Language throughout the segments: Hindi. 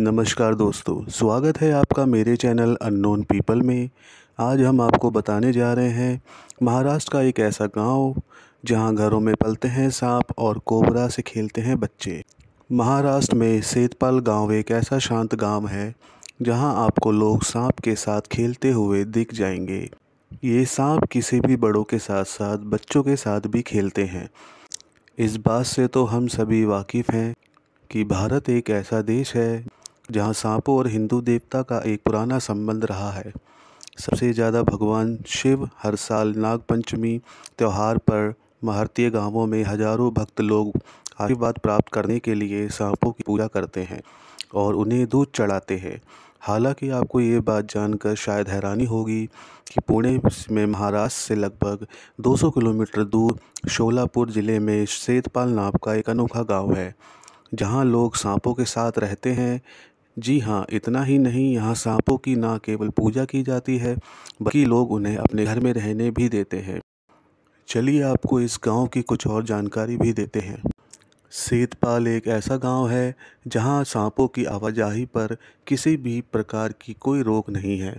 नमस्कार दोस्तों स्वागत है आपका मेरे चैनल अननोन पीपल में आज हम आपको बताने जा रहे हैं महाराष्ट्र का एक ऐसा गांव जहां घरों में पलते हैं सांप और कोबरा से खेलते हैं बच्चे महाराष्ट्र में सेतपाल गांव एक ऐसा शांत गांव है जहां आपको लोग सांप के साथ खेलते हुए दिख जाएंगे ये सांप किसी भी बड़ों के साथ साथ बच्चों के साथ भी खेलते हैं इस बात से तो हम सभी वाकिफ़ हैं कि भारत एक ऐसा देश है जहाँ सांपों और हिंदू देवता का एक पुराना संबंध रहा है सबसे ज़्यादा भगवान शिव हर साल नागपंचमी त्यौहार पर भारतीय गांवों में हजारों भक्त लोग आशीर्वाद प्राप्त करने के लिए सांपों की पूजा करते हैं और उन्हें दूध चढ़ाते हैं हालांकि आपको ये बात जानकर शायद हैरानी होगी कि पुणे में महाराष्ट्र से लगभग 200 किलोमीटर दूर शोलापुर ज़िले में सेतपाल नाम का एक अनोखा गांव है जहां लोग सांपों के साथ रहते हैं जी हाँ इतना ही नहीं यहाँ सांपों की ना केवल पूजा की जाती है बल्कि लोग उन्हें अपने घर में रहने भी देते हैं चलिए आपको इस गांव की कुछ और जानकारी भी देते हैं सेतपाल एक ऐसा गांव है जहां सांपों की आवाजाही पर किसी भी प्रकार की कोई रोक नहीं है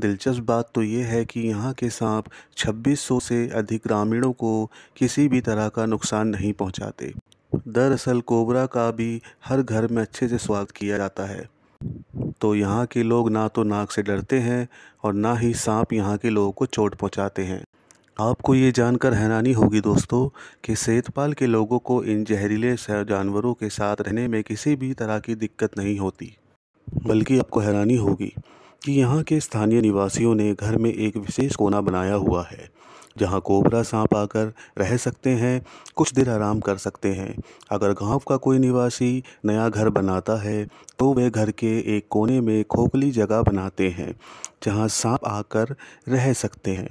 दिलचस्प बात तो ये है कि यहाँ के सांप 2600 से अधिक ग्रामीणों को किसी भी तरह का नुकसान नहीं पहुँचाते दरअसल कोबरा का भी हर घर में अच्छे से स्वागत किया जाता है तो यहाँ के लोग ना तो नाक से डरते हैं और ना ही सांप यहाँ के लोगों को चोट पहुँचाते हैं आपको ये जानकर हैरानी होगी दोस्तों कि सेतपाल के लोगों को इन जहरीले जानवरों के साथ रहने में किसी भी तरह की दिक्कत नहीं होती बल्कि आपको हैरानी होगी कि यहाँ के स्थानीय निवासियों ने घर में एक विशेष कोना बनाया हुआ है जहाँ कोबरा सांप आकर रह सकते हैं कुछ देर आराम कर सकते हैं अगर गांव का कोई निवासी नया घर बनाता है तो वे घर के एक कोने में खोखली जगह बनाते हैं जहाँ सांप आकर रह सकते हैं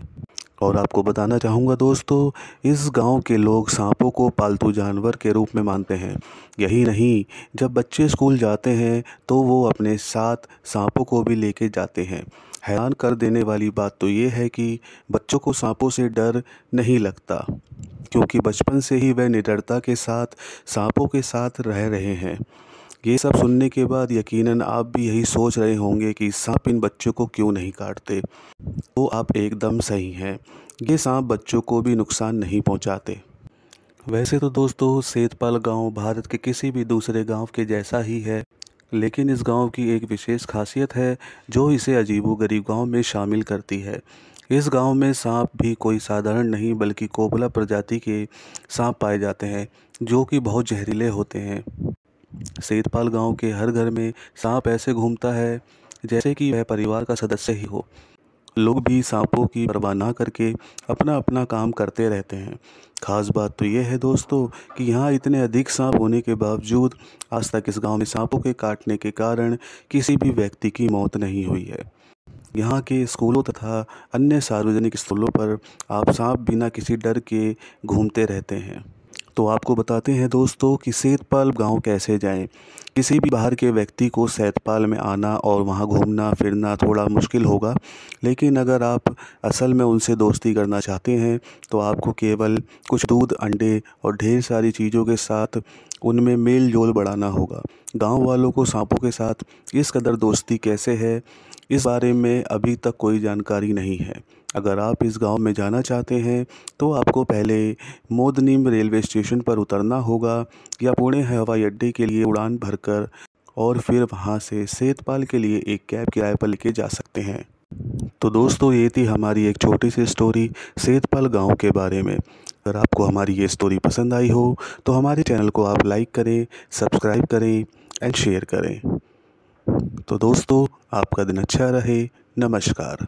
और आपको बताना चाहूँगा दोस्तों इस गांव के लोग सांपों को पालतू जानवर के रूप में मानते हैं यही नहीं जब बच्चे स्कूल जाते हैं तो वो अपने साथ सांपों को भी लेके जाते हैं हैरान कर देने वाली बात तो ये है कि बच्चों को सांपों से डर नहीं लगता क्योंकि बचपन से ही वह निडरता के साथ सांपों के साथ रह रहे हैं ये सब सुनने के बाद यकीनन आप भी यही सोच रहे होंगे कि सांप इन बच्चों को क्यों नहीं काटते तो आप एकदम सही हैं ये सांप बच्चों को भी नुकसान नहीं पहुंचाते वैसे तो दोस्तों सेतपाल गांव भारत के किसी भी दूसरे गांव के जैसा ही है लेकिन इस गांव की एक विशेष खासियत है जो इसे गरीब गाँव में शामिल करती है इस गांव में सांप भी कोई साधारण नहीं बल्कि कोबला प्रजाति के सांप पाए जाते हैं जो कि बहुत जहरीले होते हैं सेतपाल गांव के हर घर में सांप ऐसे घूमता है जैसे कि वह परिवार का सदस्य ही हो लोग भी सांपों की परवाह ना करके अपना अपना काम करते रहते हैं खास बात तो यह है दोस्तों कि यहाँ इतने अधिक सांप होने के बावजूद आज तक इस गांव में सांपों के काटने के कारण किसी भी व्यक्ति की मौत नहीं हुई है यहाँ के स्कूलों तथा अन्य सार्वजनिक स्थलों पर आप सांप बिना किसी डर के घूमते रहते हैं तो आपको बताते हैं दोस्तों कि सैतपाल गांव कैसे जाएं किसी भी बाहर के व्यक्ति को सैतपाल में आना और वहां घूमना फिरना थोड़ा मुश्किल होगा लेकिन अगर आप असल में उनसे दोस्ती करना चाहते हैं तो आपको केवल कुछ दूध अंडे और ढेर सारी चीज़ों के साथ उनमें मेल जोल बढ़ाना होगा गांव वालों को सांपों के साथ इस कदर दोस्ती कैसे है इस बारे में अभी तक कोई जानकारी नहीं है अगर आप इस गांव में जाना चाहते हैं तो आपको पहले मोदनीम रेलवे स्टेशन पर उतरना होगा या पुणे हवाई अड्डे के लिए उड़ान भरकर और फिर वहां से सेतपाल के लिए एक कैब किराए पर लेके जा सकते हैं तो दोस्तों ये थी हमारी एक छोटी सी स्टोरी सेतपाल गांव के बारे में अगर आपको हमारी ये स्टोरी पसंद आई हो तो हमारे चैनल को आप लाइक करें सब्सक्राइब करें एंड शेयर करें तो दोस्तों आपका दिन अच्छा रहे नमस्कार